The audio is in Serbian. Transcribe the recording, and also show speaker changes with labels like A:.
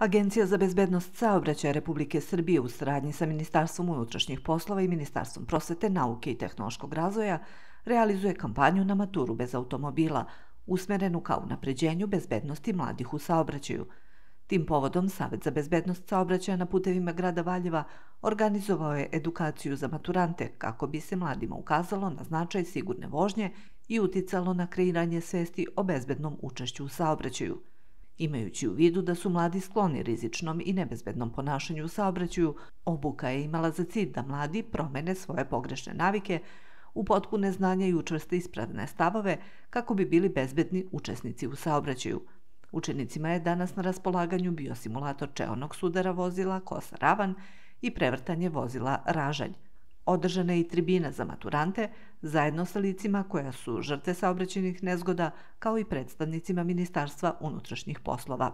A: Agencija za bezbednost saobraćaja Republike Srbije u sradnji sa Ministarstvom unutrašnjih poslova i Ministarstvom prosvete, nauke i tehnološkog razvoja realizuje kampanju na maturu bez automobila, usmerenu ka unapređenju bezbednosti mladih u saobraćaju. Tim povodom Savet za bezbednost saobraćaja na putevima grada Valjeva organizovao je edukaciju za maturante kako bi se mladima ukazalo na značaj sigurne vožnje i uticalo na kreiranje svesti o bezbednom učešću u saobraćaju – Imajući u vidu da su mladi skloni rizičnom i nebezbednom ponašanju u saobraćaju, obuka je imala za cilj da mladi promene svoje pogrešne navike, u potpune znanja i učvrste ispravne stavove kako bi bili bezbedni učesnici u saobraćaju. Učenicima je danas na raspolaganju bio simulator čeonog sudara vozila Kosa Ravan i prevrtanje vozila Ražanj – Održana je i tribina za maturante zajedno sa licima koja su žrtve saobraćenih nezgoda kao i predstavnicima Ministarstva unutrašnjih poslova.